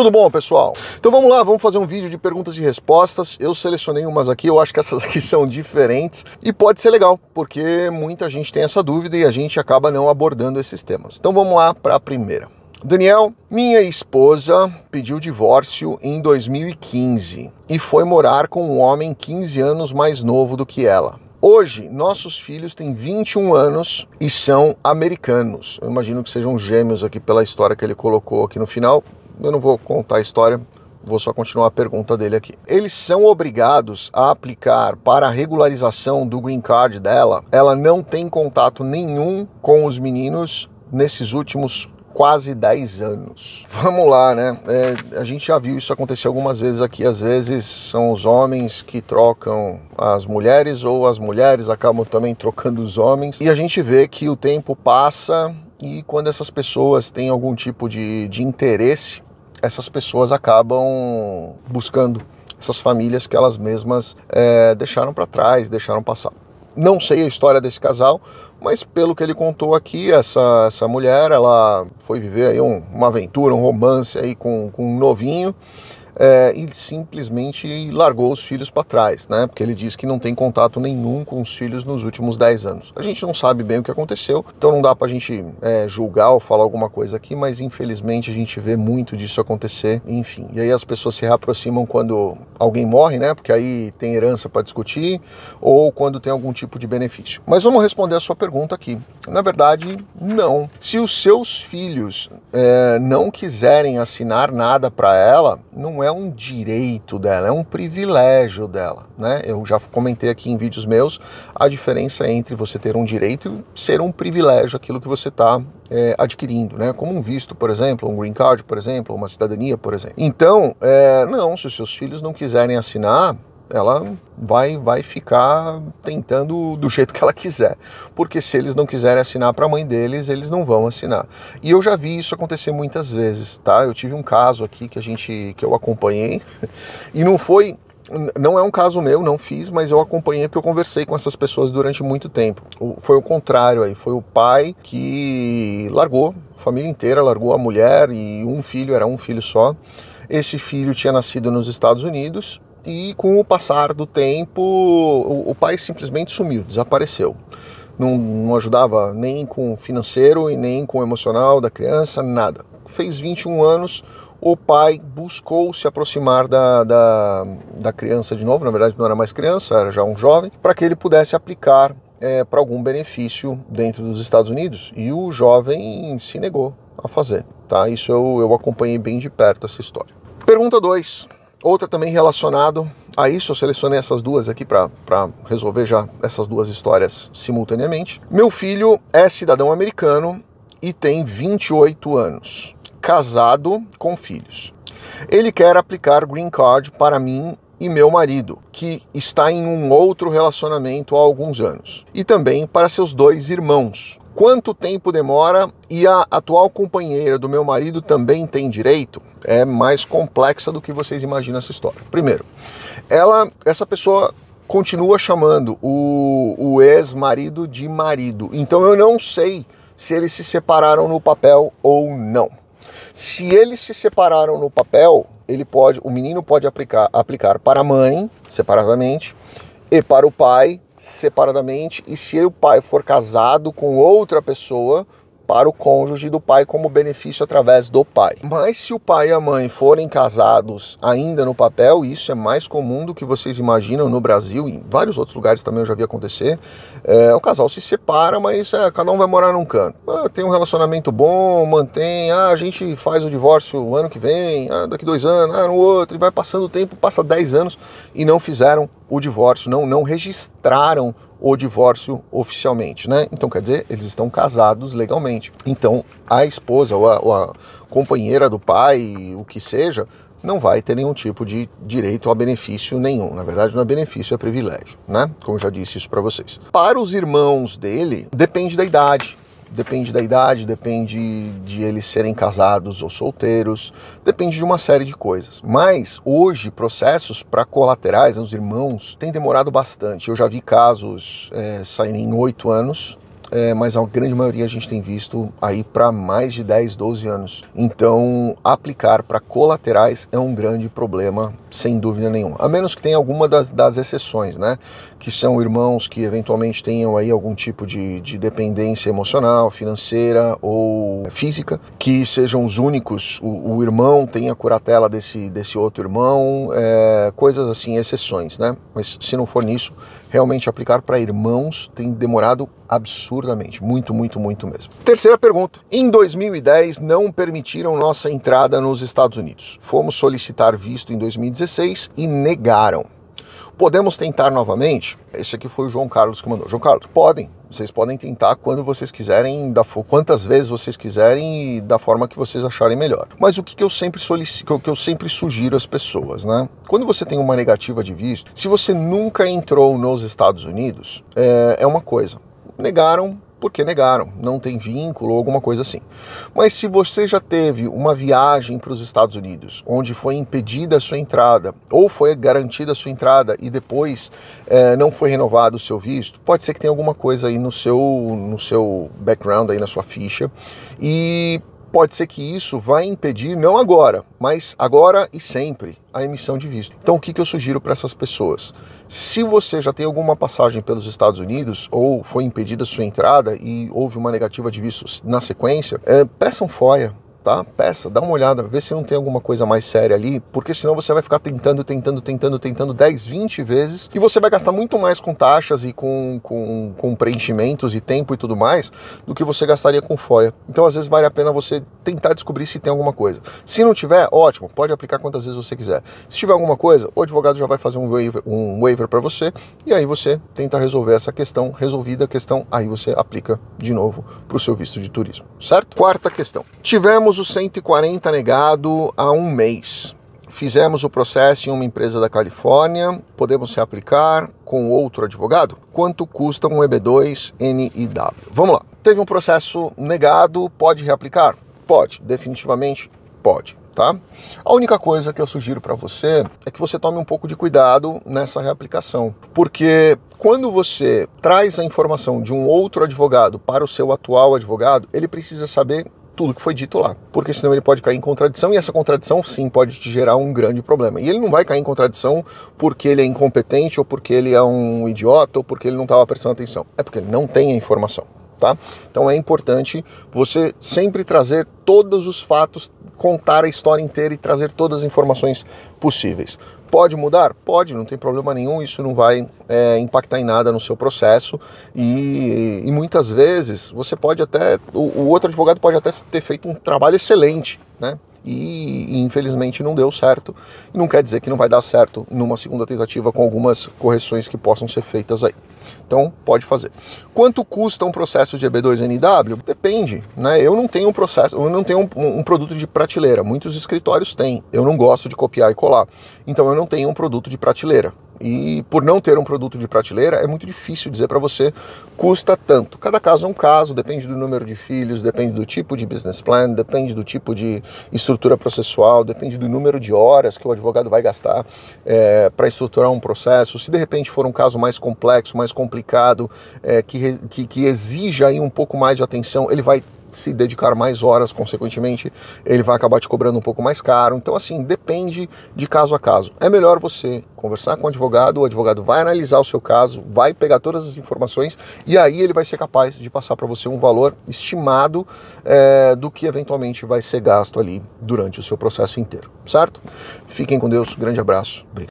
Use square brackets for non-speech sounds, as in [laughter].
Tudo bom, pessoal? Então vamos lá, vamos fazer um vídeo de perguntas e respostas. Eu selecionei umas aqui, eu acho que essas [laughs] aqui são diferentes e pode ser legal, porque muita gente tem essa dúvida e a gente acaba não abordando esses temas. Então vamos lá para a primeira. Daniel, minha esposa pediu divórcio em 2015 e foi morar com um homem 15 anos mais novo do que ela. Hoje, nossos filhos têm 21 anos e são americanos. Eu imagino que sejam gêmeos aqui pela história que ele colocou aqui no final eu não vou contar a história, vou só continuar a pergunta dele aqui. Eles são obrigados a aplicar para a regularização do green card dela. Ela não tem contato nenhum com os meninos nesses últimos quase 10 anos. Vamos lá, né? É, a gente já viu isso acontecer algumas vezes aqui. Às vezes são os homens que trocam as mulheres, ou as mulheres acabam também trocando os homens. E a gente vê que o tempo passa e quando essas pessoas têm algum tipo de, de interesse essas pessoas acabam buscando essas famílias que elas mesmas é, deixaram para trás, deixaram passar. Não sei a história desse casal, mas pelo que ele contou aqui, essa, essa mulher, ela foi viver aí um, uma aventura, um romance aí com, com um novinho, é, e simplesmente largou os filhos para trás, né? Porque ele diz que não tem contato nenhum com os filhos nos últimos 10 anos. A gente não sabe bem o que aconteceu, então não dá para a gente é, julgar ou falar alguma coisa aqui, mas infelizmente a gente vê muito disso acontecer, enfim. E aí as pessoas se reaproximam quando alguém morre, né? Porque aí tem herança para discutir ou quando tem algum tipo de benefício. Mas vamos responder a sua pergunta aqui. Na verdade, não. Se os seus filhos é, não quiserem assinar nada para ela, não é um direito dela, é um privilégio dela, né? Eu já comentei aqui em vídeos meus a diferença entre você ter um direito e ser um privilégio aquilo que você está é, adquirindo, né? Como um visto, por exemplo, um green card, por exemplo, uma cidadania, por exemplo. Então, é, não, se os seus filhos não quiserem assinar, ela vai, vai ficar tentando do jeito que ela quiser. Porque se eles não quiserem assinar para a mãe deles, eles não vão assinar. E eu já vi isso acontecer muitas vezes, tá? Eu tive um caso aqui que a gente que eu acompanhei [laughs] e não foi não é um caso meu, não fiz, mas eu acompanhei porque eu conversei com essas pessoas durante muito tempo. Foi o contrário aí, foi o pai que largou, a família inteira largou a mulher e um filho, era um filho só. Esse filho tinha nascido nos Estados Unidos e com o passar do tempo o, o pai simplesmente sumiu, desapareceu. Não, não, ajudava nem com o financeiro e nem com o emocional da criança, nada. Fez 21 anos, o pai buscou se aproximar da, da, da criança de novo, na verdade não era mais criança, era já um jovem, para que ele pudesse aplicar é, para algum benefício dentro dos Estados Unidos. E o jovem se negou a fazer. Tá? Isso eu, eu acompanhei bem de perto essa história. Pergunta 2. Outra também relacionado a isso, eu selecionei essas duas aqui para resolver já essas duas histórias simultaneamente. Meu filho é cidadão americano e tem 28 anos, casado com filhos. Ele quer aplicar green card para mim e meu marido, que está em um outro relacionamento há alguns anos, e também para seus dois irmãos, quanto tempo demora e a atual companheira do meu marido também tem direito? É mais complexa do que vocês imaginam essa história. Primeiro, ela, essa pessoa continua chamando o, o ex-marido de marido. Então eu não sei se eles se separaram no papel ou não. Se eles se separaram no papel, ele pode, o menino pode aplicar, aplicar para a mãe separadamente e para o pai separadamente e se o pai for casado com outra pessoa, para o cônjuge do pai como benefício através do pai. Mas se o pai e a mãe forem casados ainda no papel, isso é mais comum do que vocês imaginam no Brasil, em vários outros lugares também eu já vi acontecer, é, o casal se separa, mas é, cada um vai morar num canto. Ah, tem um relacionamento bom, mantém, ah, a gente faz o divórcio ano que vem, ah, daqui dois anos, ah, no outro, e vai passando o tempo, passa dez anos e não fizeram o divórcio, não, não registraram o divórcio oficialmente, né? Então quer dizer, eles estão casados legalmente. Então a esposa ou a, ou a companheira do pai, o que seja, não vai ter nenhum tipo de direito a benefício nenhum. Na verdade, não é benefício, é privilégio, né? Como já disse isso para vocês. Para os irmãos dele, depende da idade. Depende da idade, depende de eles serem casados ou solteiros, depende de uma série de coisas. Mas hoje, processos para colaterais, né, os irmãos, têm demorado bastante. Eu já vi casos é, saírem em oito anos, é, mas a grande maioria a gente tem visto aí para mais de 10, 12 anos. Então, aplicar para colaterais é um grande problema, sem dúvida nenhuma. A menos que tenha alguma das, das exceções, né? Que são irmãos que eventualmente tenham aí algum tipo de, de dependência emocional, financeira ou física, que sejam os únicos, o, o irmão tenha curatela desse, desse outro irmão, é, coisas assim, exceções, né? Mas se não for nisso, realmente aplicar para irmãos tem demorado absurdamente, muito, muito, muito mesmo. Terceira pergunta. Em 2010 não permitiram nossa entrada nos Estados Unidos. Fomos solicitar visto em 2016 e negaram. Podemos tentar novamente? Esse aqui foi o João Carlos que mandou. João Carlos, podem. Vocês podem tentar quando vocês quiserem, da quantas vezes vocês quiserem e da forma que vocês acharem melhor. Mas o que, que eu sempre solicito, que eu sempre sugiro às pessoas, né? Quando você tem uma negativa de visto, se você nunca entrou nos Estados Unidos, é, é uma coisa. Negaram, porque negaram, não tem vínculo ou alguma coisa assim. Mas se você já teve uma viagem para os Estados Unidos, onde foi impedida a sua entrada, ou foi garantida a sua entrada e depois é, não foi renovado o seu visto, pode ser que tenha alguma coisa aí no seu, no seu background, aí na sua ficha, e pode ser que isso vai impedir, não agora, mas agora e sempre, a emissão de visto. Então, o que, eu sugiro para essas pessoas? Se você já tem alguma passagem pelos Estados Unidos ou foi impedida sua entrada e houve uma negativa de visto na sequência, é, eh, peçam FOIA tá? Peça, dá uma olhada, vê se não tem alguma coisa mais séria ali, porque senão você vai ficar tentando, tentando, tentando, tentando 10, 20 vezes e você vai gastar muito mais com taxas e com, com, com preenchimentos e tempo e tudo mais do que você gastaria com foia. Então, às vezes, vale a pena você tentar descobrir se tem alguma coisa. Se não tiver, ótimo, pode aplicar quantas vezes você quiser. Se tiver alguma coisa, o advogado já vai fazer um waiver, um waiver para você e aí você tenta resolver essa questão. Resolvida a questão, aí você aplica de novo para o seu visto de turismo, certo? Quarta questão. Tivemos temos o 140 negado há um mês. Fizemos o processo em uma empresa da Califórnia, podemos se com outro advogado? Quanto custa um EB2 NIW? Vamos lá. Teve um processo negado, pode reaplicar? Pode, definitivamente pode, tá? A única coisa que eu sugiro para você é que você tome um pouco de cuidado nessa reaplicação, porque quando você traz a informação de um outro advogado para o seu atual advogado, ele precisa saber tudo que foi dito lá, porque senão ele pode cair em contradição e essa contradição sim pode te gerar um grande problema. E ele não vai cair em contradição porque ele é incompetente ou porque ele é um idiota ou porque ele não estava prestando atenção, é porque ele não tem a informação tá? Então é importante você sempre trazer todos os fatos, contar a história inteira e trazer todas as informações possíveis. Pode mudar? Pode, não tem problema nenhum, isso não vai é, impactar em nada no seu processo. E, e muitas vezes você pode até, o, o outro advogado pode até ter feito um trabalho excelente, né? e, e infelizmente não deu certo. Não quer dizer que não vai dar certo numa segunda tentativa com algumas correções que possam ser feitas aí. Então, pode fazer. Quanto custa um processo de EB2NW? Depende, né? Eu não tenho um processo, eu não tenho um, um, produto de prateleira. Muitos escritórios têm. Eu não gosto de copiar e colar. Então, eu não tenho um produto de prateleira. E por não ter um produto de prateleira, é muito difícil dizer para você custa tanto. Cada caso é um caso, depende do número de filhos, depende do tipo de business plan, depende do tipo de estrutura processual, depende do número de horas que o advogado vai gastar é, eh, para estruturar um processo. Se de repente for um caso mais complexo, mais complicado, é, que, que, que exija aí um pouco mais de atenção, ele vai se dedicar mais horas, consequentemente, ele vai acabar te cobrando um pouco mais caro. Então, assim, depende de caso a caso. É melhor você conversar com o advogado, o advogado vai analisar o seu caso, vai pegar todas as informações e aí ele vai ser capaz de passar para você um valor estimado é, do que eventualmente vai ser gasto ali durante o seu processo inteiro, certo? Fiquem com Deus, grande abraço, obrigado.